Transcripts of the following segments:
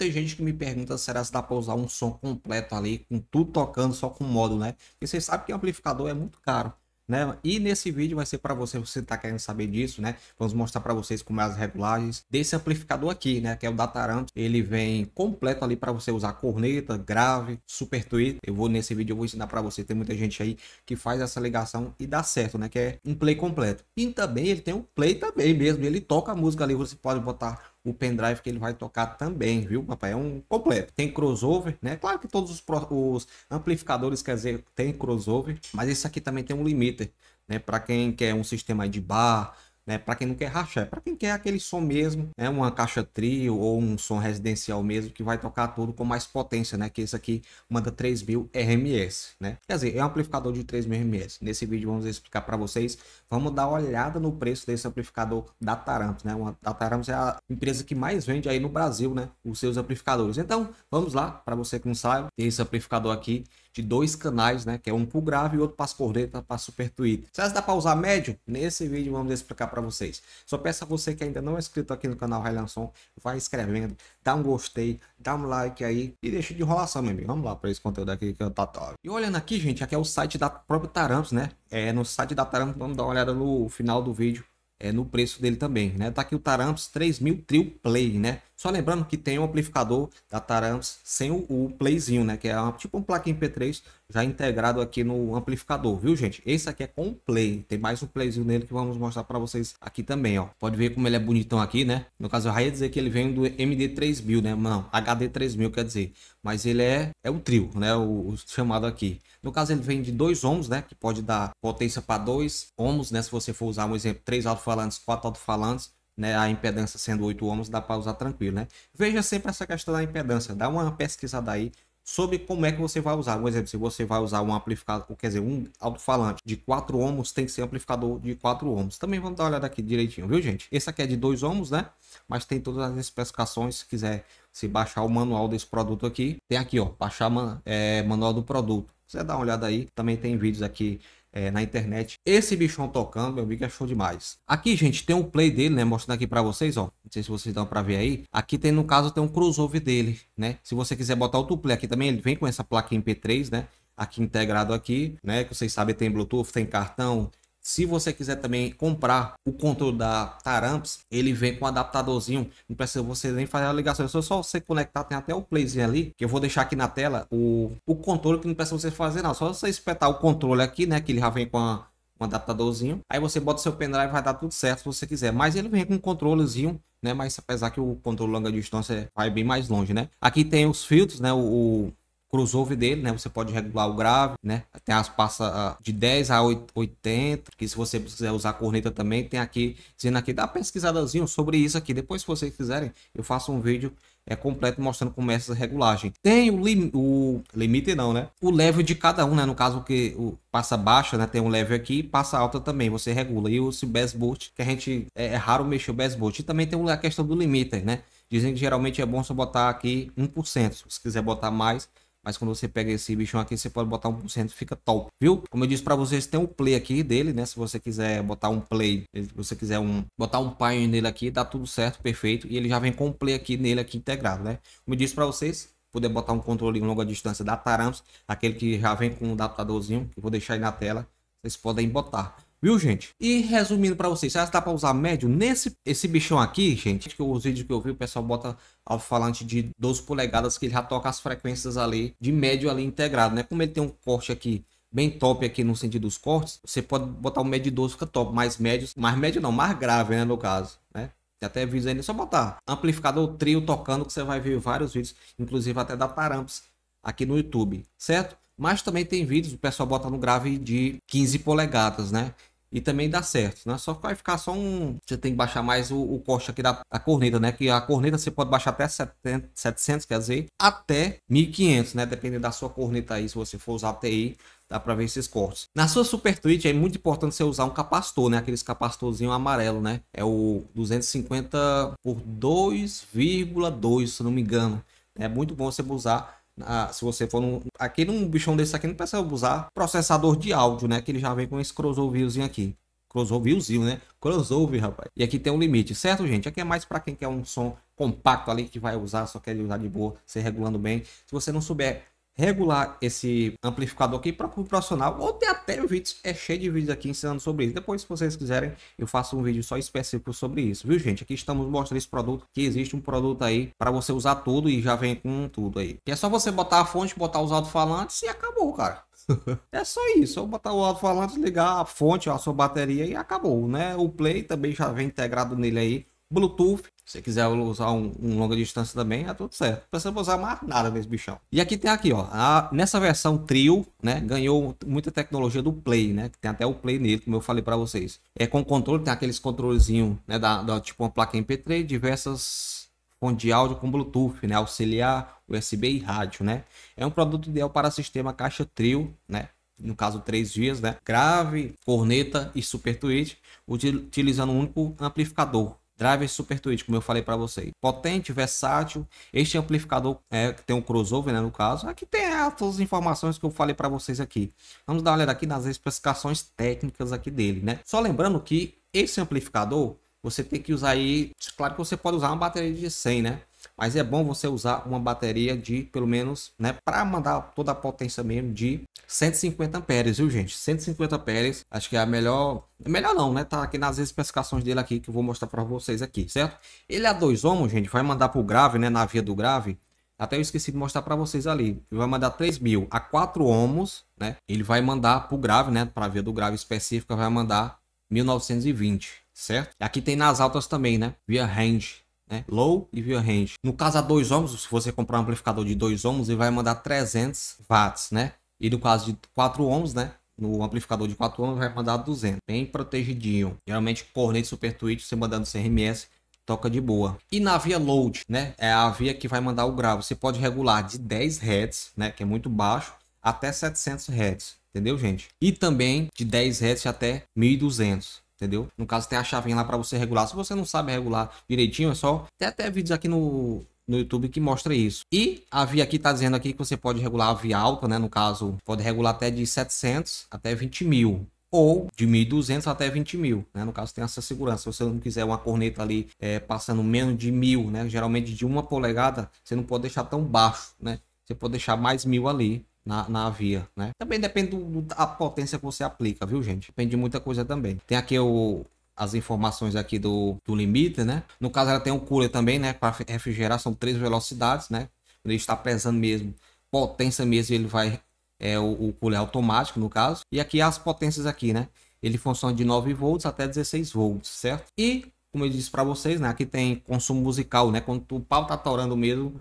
muita gente que me pergunta será se dá para usar um som completo ali, com tudo tocando, só com modo né? E vocês sabem que amplificador é muito caro. Né? E nesse vídeo vai ser para você, você tá querendo saber disso, né? Vamos mostrar para vocês como é as regulagens desse amplificador aqui, né? Que é o Dataram Ele vem completo ali para você usar corneta, grave, super tweet. Eu vou nesse vídeo eu vou ensinar para você. Tem muita gente aí que faz essa ligação e dá certo, né? Que é um play completo. E também ele tem um play também mesmo. Ele toca a música ali. Você pode botar o pendrive que ele vai tocar também, viu, papai? É um completo. Tem crossover, né? Claro que todos os, os amplificadores, quer dizer, tem crossover, mas esse aqui também tem um limiter, né? Para quem quer um sistema de bar, né? Para quem não quer rachar, é para quem quer aquele som mesmo, né? Uma caixa trio ou um som residencial mesmo que vai tocar tudo com mais potência, né? Que esse aqui manda 3000 RMS, né? Quer dizer, é um amplificador de 3000 RMS. Nesse vídeo vamos explicar para vocês, vamos dar uma olhada no preço desse amplificador da Taranto, né? Uma, a Tarampos é a empresa que mais vende aí no Brasil, né? Os seus amplificadores. Então, vamos lá, para você que não sabe, tem esse amplificador aqui de dois canais, né? Que é um pro grave e outro para as cornetas, para super Twitter. Se dá para usar médio? Nesse vídeo vamos explicar para vocês. Só peço a você que ainda não é inscrito aqui no canal Raylan Som, vai escrevendo, dá um gostei, dá um like aí e deixa de enrolação, meu amigo. Vamos lá para esse conteúdo aqui que eu tá top. E olhando aqui, gente, aqui é o site da própria Taramps, né? É no site da Taramps, vamos dar uma olhada no final do vídeo é, no preço dele também, né? Tá aqui o Taramps 3000 Trio Play, né? Só lembrando que tem um amplificador da Taramps sem o, o playzinho, né? Que é uma, tipo um placa MP3 já integrado aqui no amplificador, viu, gente? Esse aqui é com play, tem mais um playzinho nele que vamos mostrar para vocês aqui também, ó. Pode ver como ele é bonitão aqui, né? No caso, eu já ia dizer que ele vem do MD3000, né? Não, HD3000 quer dizer, mas ele é, é o trio, né? O, o chamado aqui. No caso, ele vem de 2 ohms, né? Que pode dar potência para 2 ohms, né? Se você for usar um exemplo 3 alfa alto-falantes, quatro alto-falantes, né, a impedância sendo 8 ohms, dá para usar tranquilo, né? Veja sempre essa questão da impedância, dá uma pesquisada aí sobre como é que você vai usar. Por exemplo, se você vai usar um amplificador, quer dizer, um alto-falante de 4 ohms, tem que ser amplificador de 4 ohms. Também vamos dar uma olhada aqui direitinho, viu, gente? Esse aqui é de 2 ohms, né? Mas tem todas as especificações, se quiser se baixar o manual desse produto aqui, tem aqui, ó, baixar man, é, manual do produto. Você dá uma olhada aí, também tem vídeos aqui é, na internet. Esse bichão tocando, meu amigo, é show demais. Aqui, gente, tem um play dele, né? Mostrando aqui pra vocês, ó. Não sei se vocês dão pra ver aí. Aqui tem, no caso, tem um crossover dele, né? Se você quiser botar outro play aqui também, ele vem com essa placa MP3, né? Aqui integrado aqui, né? Que vocês sabem, tem Bluetooth, tem cartão, se você quiser também comprar o controle da Taramps, ele vem com um adaptadorzinho. Não precisa você nem fazer a ligação. É só você conectar, tem até o playzinho ali, que eu vou deixar aqui na tela, o, o controle que não precisa você fazer não. Só você espetar o controle aqui, né, que ele já vem com a, um adaptadorzinho. Aí você bota seu pendrive, vai dar tudo certo se você quiser. Mas ele vem com um controlezinho, né? Mas apesar que o controle longa distância vai bem mais longe, né? Aqui tem os filtros, né? O, o crossover dele, né? Você pode regular o grave, né? Tem as passas ah, de 10 a 80, que se você quiser usar a corneta também, tem aqui, dizendo aqui, dá uma pesquisadazinha sobre isso aqui. Depois, se vocês quiserem, eu faço um vídeo é completo mostrando como é essa regulagem. Tem o, lim, o limite não, né? O level de cada um, né? No caso que o passa baixa, né? Tem um level aqui, passa alta também, você regula. E o best boot, que a gente é, é raro mexer o best boot. E também tem a questão do limiter, né? Dizem que geralmente é bom só botar aqui 1%. Se quiser botar mais, mas quando você pega esse bichão aqui, você pode botar um centro fica top, viu? Como eu disse para vocês, tem um play aqui dele, né? Se você quiser botar um play, se você quiser um, botar um pioneer nele aqui, dá tudo certo, perfeito. E ele já vem com um play aqui nele aqui integrado, né? Como eu disse para vocês, poder botar um controle em longa distância da taramps aquele que já vem com um adaptadorzinho, que eu vou deixar aí na tela, vocês podem botar. Viu, gente? E resumindo para vocês, que dá para usar médio nesse esse bichão aqui, gente, que os vídeos que eu vi, o pessoal bota ao falante de 12 polegadas que ele já toca as frequências ali de médio ali integrado, né? Como ele tem um corte aqui bem top aqui no sentido dos cortes, você pode botar o um médio de 12 fica top, mais médios, mais médio não, mais grave, né, no caso, né? Tem até vídeos aí, é só botar amplificador trio tocando que você vai ver vários vídeos, inclusive até da Paramps aqui no YouTube, certo? Mas também tem vídeos, o pessoal bota no grave de 15 polegadas, né? e também dá certo, né? Só vai ficar só um. Você tem que baixar mais o, o corte aqui da corneta, né? Que a corneta você pode baixar até 70, 700, quer dizer, até 1500, né? Dependendo da sua corneta aí, se você for usar TI, dá para ver esses cortes. Na sua Super Twitch é muito importante você usar um capacitor, né? Aqueles capacitorzinho amarelo, né? É o 250 por 2,2, se não me engano. É muito bom você usar ah, se você for num. Aqui num bichão desse aqui, não precisa usar processador de áudio, né? Que ele já vem com esse crossoverzinho aqui. Crossoverzinho, né? Crossover, rapaz. E aqui tem um limite, certo, gente? Aqui é mais para quem quer um som compacto ali que vai usar, só quer usar de boa, se regulando bem. Se você não souber regular esse amplificador aqui para o profissional ou ter até vídeos, é cheio de vídeos aqui ensinando sobre isso. Depois, se vocês quiserem, eu faço um vídeo só específico sobre isso, viu gente? Aqui estamos mostrando esse produto, que existe um produto aí para você usar tudo e já vem com tudo aí. Que é só você botar a fonte, botar os alto-falantes e acabou, cara. É só isso, só botar o alto-falante, ligar a fonte, a sua bateria e acabou, né? O Play também já vem integrado nele aí. Bluetooth, se você quiser usar um, um longa distância também, é tudo certo. Não precisa usar mais nada nesse bichão. E aqui tem aqui, ó. A, nessa versão trio, né? Ganhou muita tecnologia do Play, né? que Tem até o Play nele, como eu falei para vocês. É com controle, tem aqueles controlezinhos, né? Da, da, tipo uma placa MP3, diversas fontes de áudio com Bluetooth, né? Auxiliar, USB e rádio, né? É um produto ideal para sistema caixa trio, né? no caso três vias, né? Grave, corneta e super tweet, utilizando um único amplificador, Driver Super twist como eu falei para vocês. Potente, versátil. Este amplificador é, tem um crossover, né, no caso. Aqui tem é, todas as informações que eu falei para vocês aqui. Vamos dar uma olhada aqui nas especificações técnicas aqui dele, né? Só lembrando que esse amplificador, você tem que usar aí... Claro que você pode usar uma bateria de 100, né? Mas é bom você usar uma bateria de pelo menos, né, para mandar toda a potência mesmo de 150 amperes, viu, gente? 150 amperes, acho que é a melhor, é melhor não, né? Tá aqui nas especificações dele aqui que eu vou mostrar para vocês aqui, certo? Ele é 2 ohms, gente, vai mandar pro grave, né, na via do grave, até eu esqueci de mostrar para vocês ali. Ele vai mandar 3.000 a 4 ohms, né? Ele vai mandar para o grave, né? Para a via do grave específica, vai mandar 1920, certo? Aqui tem nas altas também, né? Via range, né? Low e via range. No caso a dois ohms, se você comprar um amplificador de 2 ohms, ele vai mandar 300 watts, né? E no caso de 4 ohms, né? No amplificador de 4 ohms vai mandar 200. Bem protegidinho. Geralmente corneta super twitch, você mandando CRMS, toca de boa. E na via load, né? É a via que vai mandar o grave. Você pode regular de 10 Hz, né? Que é muito baixo, até 700 Hz. Entendeu, gente? E também de 10 Hz até 1200 entendeu? No caso, tem a chavinha lá para você regular. Se você não sabe regular direitinho, é só. Tem até vídeos aqui no, no YouTube que mostra isso. E a via aqui está dizendo aqui que você pode regular a via alta, né? No caso, pode regular até de 700 até 20 mil ou de 1.200 até 20 mil, né? No caso tem essa segurança. Se você não quiser uma corneta ali é, passando menos de mil, né? Geralmente de uma polegada, você não pode deixar tão baixo, né? Você pode deixar mais mil ali na, na via, né? Também depende do, da potência que você aplica, viu, gente? Depende de muita coisa também. Tem aqui o, as informações aqui do, do limite, né? No caso, ela tem um cooler também, né? Para refrigerar, são três velocidades, né? Quando ele está pesando mesmo, potência mesmo, ele vai... É o, o cooler é automático, no caso. E aqui as potências aqui, né? Ele funciona de 9 volts até 16 volts, certo? E, como eu disse para vocês, né? Aqui tem consumo musical, né? Quando o pau tá torando mesmo,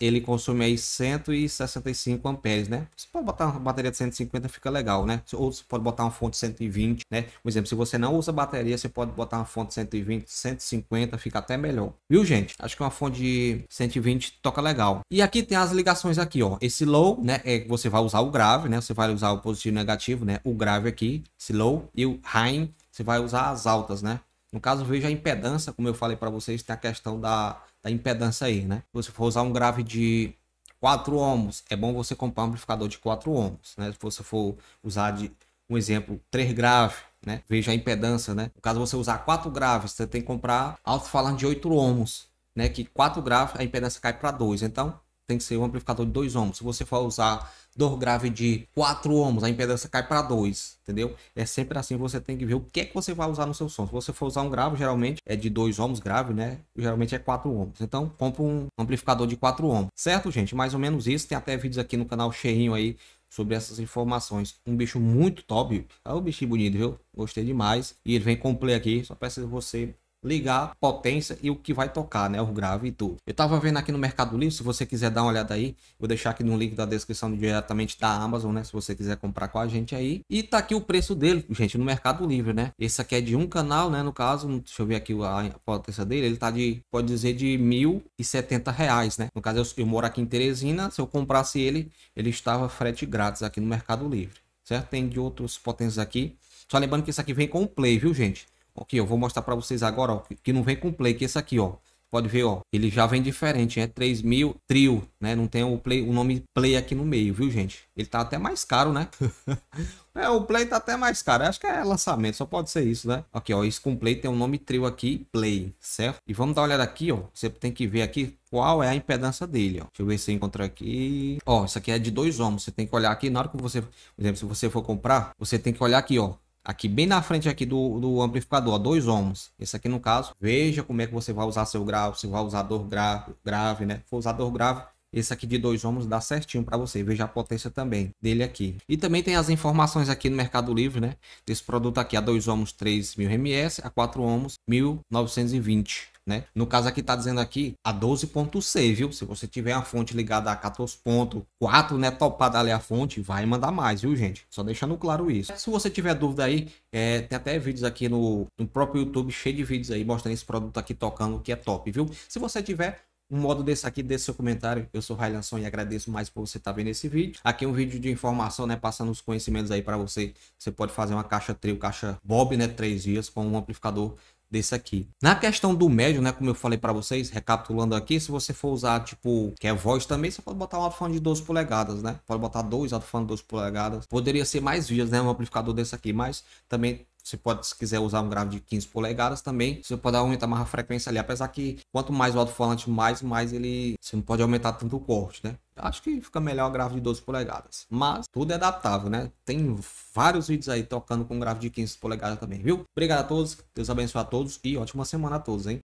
ele consome aí 165 amperes, né? Você pode botar uma bateria de 150, fica legal, né? Ou você pode botar uma fonte 120, né? Por exemplo, se você não usa bateria, você pode botar uma fonte 120, 150, fica até melhor. Viu, gente? Acho que uma fonte de 120 toca legal. E aqui tem as ligações aqui, ó. Esse low, né? É que você vai usar o grave, né? Você vai usar o positivo e negativo, né? O grave aqui, esse low. E o high, você vai usar as altas, né? No caso, veja a impedância, como eu falei para vocês, tem a questão da da impedância aí, né? Se você for usar um grave de 4 ohms, é bom você comprar um amplificador de 4 ohms, né? Se você for usar de um exemplo 3 grave, né? Veja a impedância, né? No caso você usar 4 graves, você tem que comprar alto-falante de 8 ohms, né? Que 4 graves a impedância cai para 2. Então, tem que ser um amplificador de dois ohms. Se você for usar dor grave de 4 ohms, a impedância cai para 2, entendeu? É sempre assim, você tem que ver o que é que você vai usar no seu som. Se você for usar um grave, geralmente é de 2 ohms grave, né? Geralmente é 4 ohms. Então, compra um amplificador de 4 ohms. Certo, gente? Mais ou menos isso. Tem até vídeos aqui no canal cheinho aí sobre essas informações. Um bicho muito top. é um bichinho bonito, viu? Gostei demais. E ele vem com play aqui, só peço você ligar potência e o que vai tocar, né? O grave e tudo. Eu tava vendo aqui no Mercado Livre, se você quiser dar uma olhada aí, vou deixar aqui no link da descrição diretamente da Amazon, né? Se você quiser comprar com a gente aí. E tá aqui o preço dele, gente, no Mercado Livre, né? Esse aqui é de um canal, né? No caso, deixa eu ver aqui a potência dele, ele tá de, pode dizer, de R$ 1.070, reais, né? No caso, eu, eu moro aqui em Teresina, se eu comprasse ele, ele estava frete grátis aqui no Mercado Livre, certo? Tem de outros potências aqui. Só lembrando que isso aqui vem com o Play, viu, gente? Aqui, eu vou mostrar para vocês agora, ó, que não vem com play, que esse aqui, ó. Pode ver, ó, ele já vem diferente, é 3000 trio, né? Não tem o play, o nome play aqui no meio, viu, gente? Ele tá até mais caro, né? é, o play tá até mais caro. Acho que é lançamento, só pode ser isso, né? Aqui, ó, isso com play tem o um nome trio aqui, play, certo? E vamos dar uma olhada aqui, ó. Você tem que ver aqui qual é a impedância dele, ó. Deixa eu ver se eu encontro aqui. Ó, isso aqui é de dois ohms. Você tem que olhar aqui na hora que você, por exemplo, se você for comprar, você tem que olhar aqui, ó aqui bem na frente aqui do, do amplificador, 2 dois ohms. Esse aqui no caso, veja como é que você vai usar seu grau, se vai usar dor grave, grave, né? Se for usar dor grave, esse aqui de 2 ohms dá certinho para você, veja a potência também dele aqui. E também tem as informações aqui no Mercado Livre, né? Desse produto aqui a 2 ohms 3000 ms, a 4 ohms 1920 né? No caso aqui tá dizendo aqui a 12.6, viu? Se você tiver a fonte ligada a 14.4, né, topada ali a fonte, vai mandar mais, viu, gente? Só deixando claro isso. Se você tiver dúvida aí, é, tem até vídeos aqui no, no próprio YouTube cheio de vídeos aí mostrando esse produto aqui tocando, que é top, viu? Se você tiver um modo desse aqui, desse seu comentário. Eu sou Son e agradeço mais por você estar tá vendo esse vídeo. Aqui é um vídeo de informação, né? Passando os conhecimentos aí para você. Você pode fazer uma caixa trio, caixa bob, né? Três dias com um amplificador desse aqui. Na questão do médio, né, como eu falei para vocês, recapitulando aqui, se você for usar, tipo, que é voz também, você pode botar um alto-falante de 12 polegadas, né? Pode botar dois alto-falantes de 12 polegadas. Poderia ser mais vias, né, um amplificador desse aqui, mas também você pode, se quiser usar um grave de 15 polegadas também, você pode aumentar mais a frequência ali. Apesar que quanto mais o alto-falante, mais, mais ele. Você não pode aumentar tanto o corte, né? Acho que fica melhor a grave de 12 polegadas. Mas tudo é adaptável, né? Tem vários vídeos aí tocando com grave de 15 polegadas também, viu? Obrigado a todos. Deus abençoe a todos. E ótima semana a todos, hein?